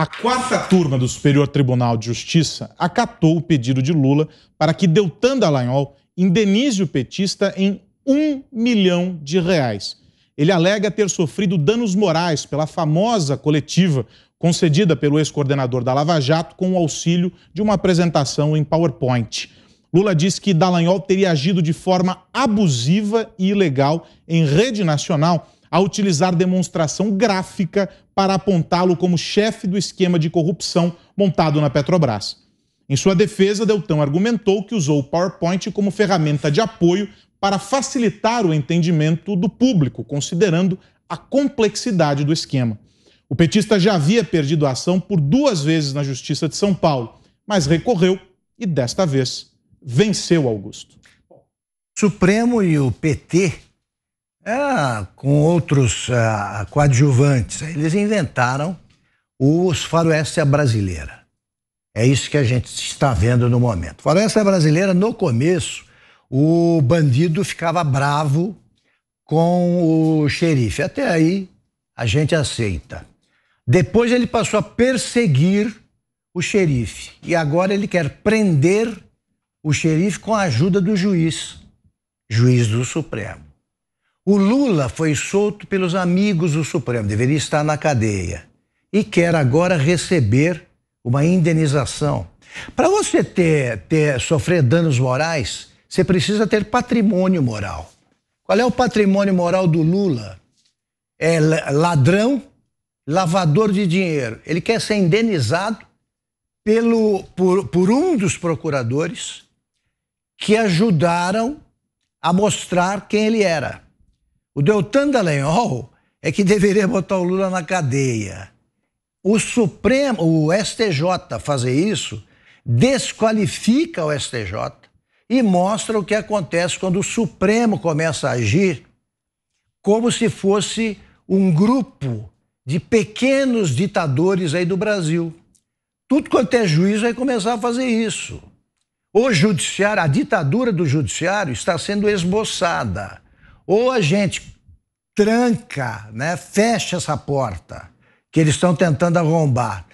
A quarta turma do Superior Tribunal de Justiça acatou o pedido de Lula para que Deltan Dallagnol indenize o petista em um milhão de reais. Ele alega ter sofrido danos morais pela famosa coletiva concedida pelo ex-coordenador da Lava Jato com o auxílio de uma apresentação em PowerPoint. Lula diz que Dallagnol teria agido de forma abusiva e ilegal em rede nacional a utilizar demonstração gráfica para apontá-lo como chefe do esquema de corrupção montado na Petrobras. Em sua defesa, Deltão argumentou que usou o PowerPoint como ferramenta de apoio para facilitar o entendimento do público, considerando a complexidade do esquema. O petista já havia perdido a ação por duas vezes na Justiça de São Paulo, mas recorreu e, desta vez, venceu Augusto. Supremo e o PT ah, com outros ah, coadjuvantes. Eles inventaram os Faroeste Brasileira. É isso que a gente está vendo no momento. Faroeste Brasileira, no começo, o bandido ficava bravo com o xerife. Até aí, a gente aceita. Depois ele passou a perseguir o xerife. E agora ele quer prender o xerife com a ajuda do juiz, juiz do Supremo. O Lula foi solto pelos amigos do Supremo, deveria estar na cadeia e quer agora receber uma indenização. Para você ter, ter sofrer danos morais, você precisa ter patrimônio moral. Qual é o patrimônio moral do Lula? É ladrão, lavador de dinheiro. Ele quer ser indenizado pelo, por, por um dos procuradores que ajudaram a mostrar quem ele era. O Deltan Dallagnol é que deveria botar o Lula na cadeia. O Supremo, o STJ fazer isso desqualifica o STJ e mostra o que acontece quando o Supremo começa a agir como se fosse um grupo de pequenos ditadores aí do Brasil. Tudo quanto é juiz vai começar a fazer isso. O judiciário, a ditadura do judiciário está sendo esboçada. Ou a gente tranca, né, fecha essa porta que eles estão tentando arrombar,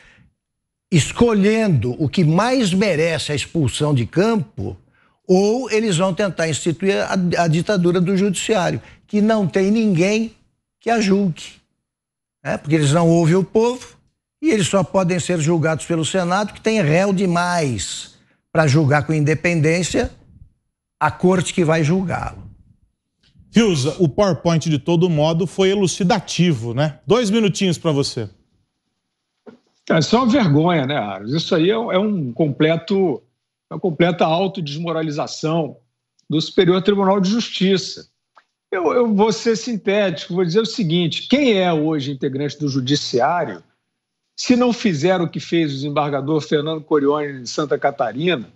escolhendo o que mais merece a expulsão de campo, ou eles vão tentar instituir a, a ditadura do judiciário, que não tem ninguém que a julgue. Né, porque eles não ouvem o povo e eles só podem ser julgados pelo Senado, que tem réu demais para julgar com independência a corte que vai julgá-lo usa o PowerPoint de todo modo foi elucidativo, né? Dois minutinhos para você. É só uma vergonha, né, Aros? Isso aí é, um é completo, é uma completa autodesmoralização do Superior Tribunal de Justiça. Eu, eu vou ser sintético, vou dizer o seguinte: quem é hoje integrante do Judiciário, se não fizer o que fez o desembargador Fernando Corione de Santa Catarina,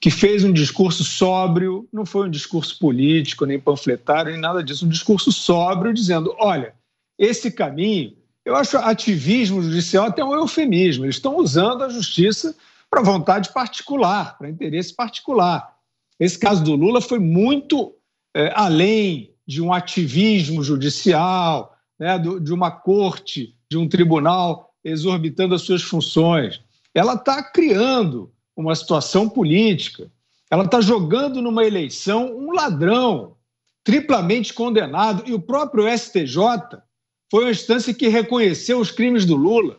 que fez um discurso sóbrio, não foi um discurso político, nem panfletário, nem nada disso, um discurso sóbrio dizendo: olha, esse caminho, eu acho ativismo judicial até um eufemismo, eles estão usando a justiça para vontade particular, para interesse particular. Esse caso do Lula foi muito é, além de um ativismo judicial, né, de uma corte, de um tribunal exorbitando as suas funções. Ela está criando uma situação política. Ela está jogando numa eleição um ladrão triplamente condenado e o próprio STJ foi uma instância que reconheceu os crimes do Lula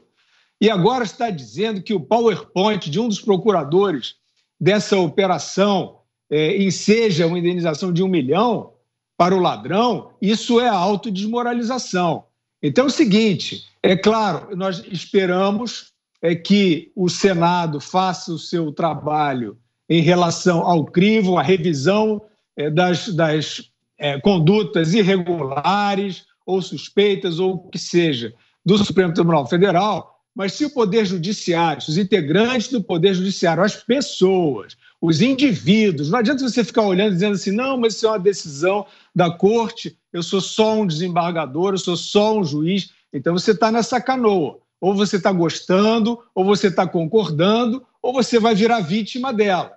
e agora está dizendo que o PowerPoint de um dos procuradores dessa operação é, enseja uma indenização de um milhão para o ladrão, isso é autodesmoralização. Então é o seguinte, é claro, nós esperamos é que o Senado faça o seu trabalho em relação ao crivo, à revisão é, das, das é, condutas irregulares ou suspeitas ou o que seja do Supremo Tribunal Federal, mas se o Poder Judiciário, se os integrantes do Poder Judiciário, as pessoas, os indivíduos, não adianta você ficar olhando e dizendo assim, não, mas isso é uma decisão da corte, eu sou só um desembargador, eu sou só um juiz, então você está nessa canoa. Ou você está gostando, ou você está concordando, ou você vai virar vítima dela.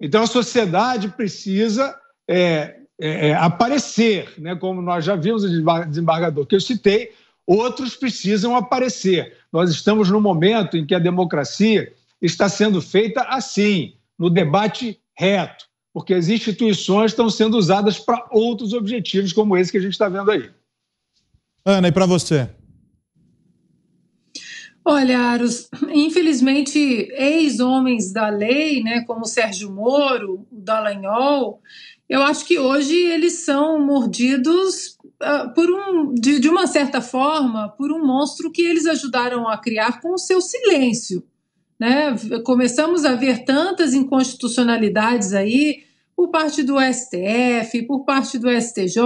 Então a sociedade precisa é, é, é aparecer, né? como nós já vimos o desembargador que eu citei, outros precisam aparecer. Nós estamos num momento em que a democracia está sendo feita assim, no debate reto, porque as instituições estão sendo usadas para outros objetivos, como esse que a gente está vendo aí. Ana, e para você? Olha, Aros, infelizmente, ex-homens da lei, né, como Sérgio Moro, o Dallagnol, eu acho que hoje eles são mordidos uh, por um, de, de uma certa forma, por um monstro que eles ajudaram a criar com o seu silêncio. Né? Começamos a ver tantas inconstitucionalidades aí, por parte do STF, por parte do STJ,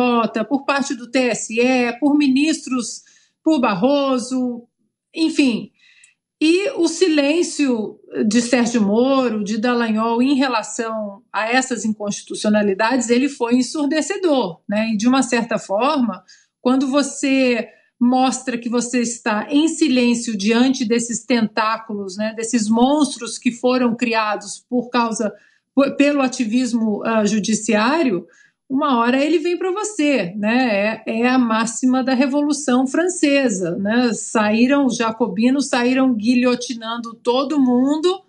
por parte do TSE, por ministros, por Barroso, enfim. E o silêncio de Sérgio Moro, de Dallagnol, em relação a essas inconstitucionalidades, ele foi ensurdecedor. Né? E, de uma certa forma, quando você mostra que você está em silêncio diante desses tentáculos, né? desses monstros que foram criados por causa pelo ativismo uh, judiciário, uma hora ele vem para você, né? É, é, a máxima da Revolução Francesa, né? Saíram os jacobinos, saíram guilhotinando todo mundo,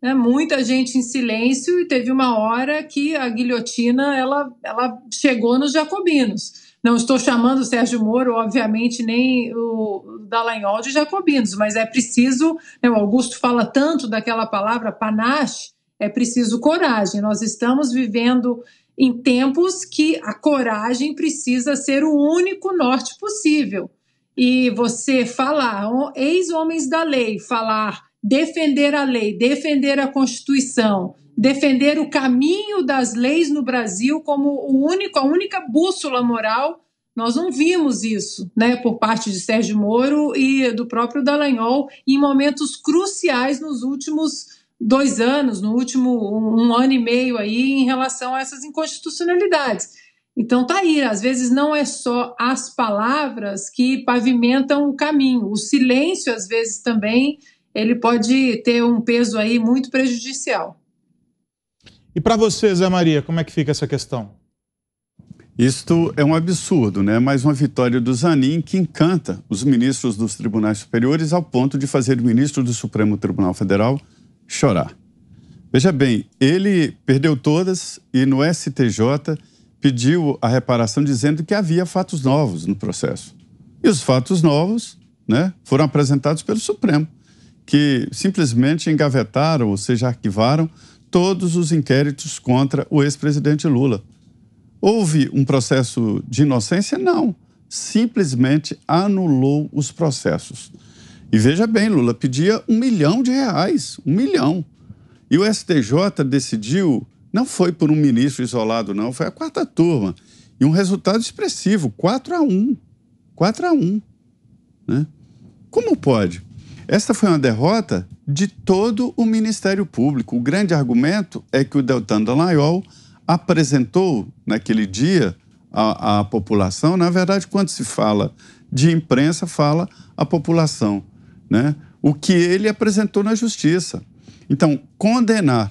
né? Muita gente em silêncio e teve uma hora que a guilhotina ela, ela chegou nos jacobinos. Não estou chamando o Sérgio Moro, obviamente, nem o Dallagnol de jacobinos, mas é preciso. Né? o Augusto fala tanto daquela palavra panache, é preciso coragem. Nós estamos vivendo em tempos que a coragem precisa ser o único norte possível. E você falar, ex-homens da lei, falar, defender a lei, defender a Constituição, defender o caminho das leis no Brasil como o único, a única bússola moral, nós não vimos isso, né, por parte de Sérgio Moro e do próprio Dallagnol em momentos cruciais nos últimos dois anos, no último um ano e meio aí, em relação a essas inconstitucionalidades. Então tá aí, às vezes não é só as palavras que pavimentam o caminho, o silêncio às vezes também ele pode ter um peso aí muito prejudicial. E para você, Zé Maria, como é que fica essa questão? Isto é um absurdo, né? Mais uma vitória do Zanin que encanta os ministros dos tribunais superiores ao ponto de fazer o ministro do Supremo Tribunal Federal chorar. Veja bem, ele perdeu todas e no STJ pediu a reparação dizendo que havia fatos novos no processo. E os fatos novos né, foram apresentados pelo Supremo, que simplesmente engavetaram, ou seja, arquivaram todos os inquéritos contra o ex-presidente Lula. Houve um processo de inocência? Não. Simplesmente anulou os processos. E veja bem, Lula pedia um milhão de reais, um milhão. E o STJ decidiu, não foi por um ministro isolado, não, foi a quarta turma. E um resultado expressivo, 4 a 1. 4 a 1. Né? Como pode? Esta foi uma derrota de todo o Ministério Público. O grande argumento é que o Deltan Dallagnol apresentou naquele dia à população, na verdade, quando se fala de imprensa, fala a população né, o que ele apresentou na justiça. Então, condenar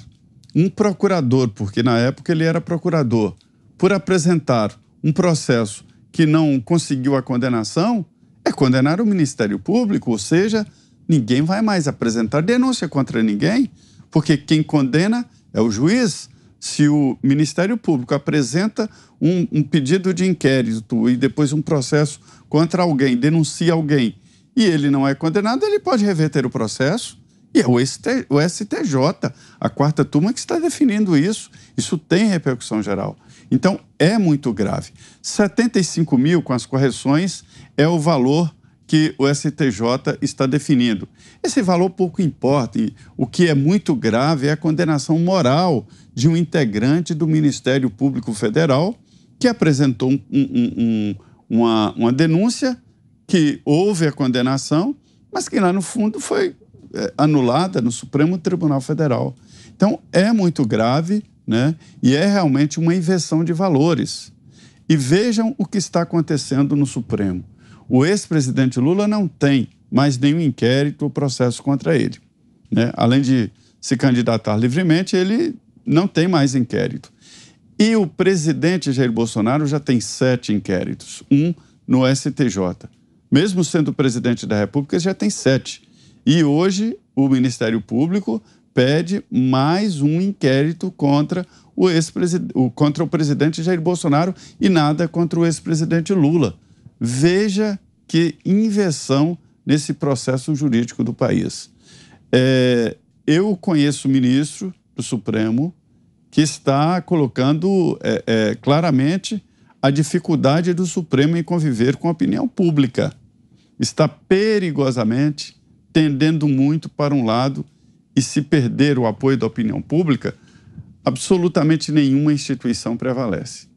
um procurador, porque na época ele era procurador, por apresentar um processo que não conseguiu a condenação, é condenar o Ministério Público, ou seja, ninguém vai mais apresentar denúncia contra ninguém, porque quem condena é o juiz. Se o Ministério Público apresenta um, um pedido de inquérito e depois um processo contra alguém, denuncia alguém e ele não é condenado, ele pode reverter o processo. E é o STJ, a quarta turma, que está definindo isso. Isso tem repercussão geral. Então, é muito grave. 75 mil, com as correções, é o valor que o STJ está definindo. Esse valor pouco importa. O que é muito grave é a condenação moral de um integrante do Ministério Público Federal que apresentou um, um, um, uma, uma denúncia que houve a condenação, mas que lá no fundo foi é, anulada no Supremo Tribunal Federal. Então é muito grave, né? E é realmente uma inversão de valores. E vejam o que está acontecendo no Supremo. O ex-presidente Lula não tem mais nenhum inquérito ou processo contra ele. Né? Além de se candidatar livremente, ele não tem mais inquérito. E o presidente Jair Bolsonaro já tem sete inquéritos, um no STJ mesmo sendo presidente da República, já tem sete. E hoje o Ministério Público pede mais um inquérito contra o, ex contra o presidente Jair Bolsonaro e nada contra o ex-presidente Lula. Veja que inversão nesse processo jurídico do país. É, eu conheço o ministro do Supremo que está colocando é, é, claramente a dificuldade do Supremo em conviver com a opinião pública está perigosamente tendendo muito para um lado e, se perder o apoio da opinião pública, absolutamente nenhuma instituição prevalece.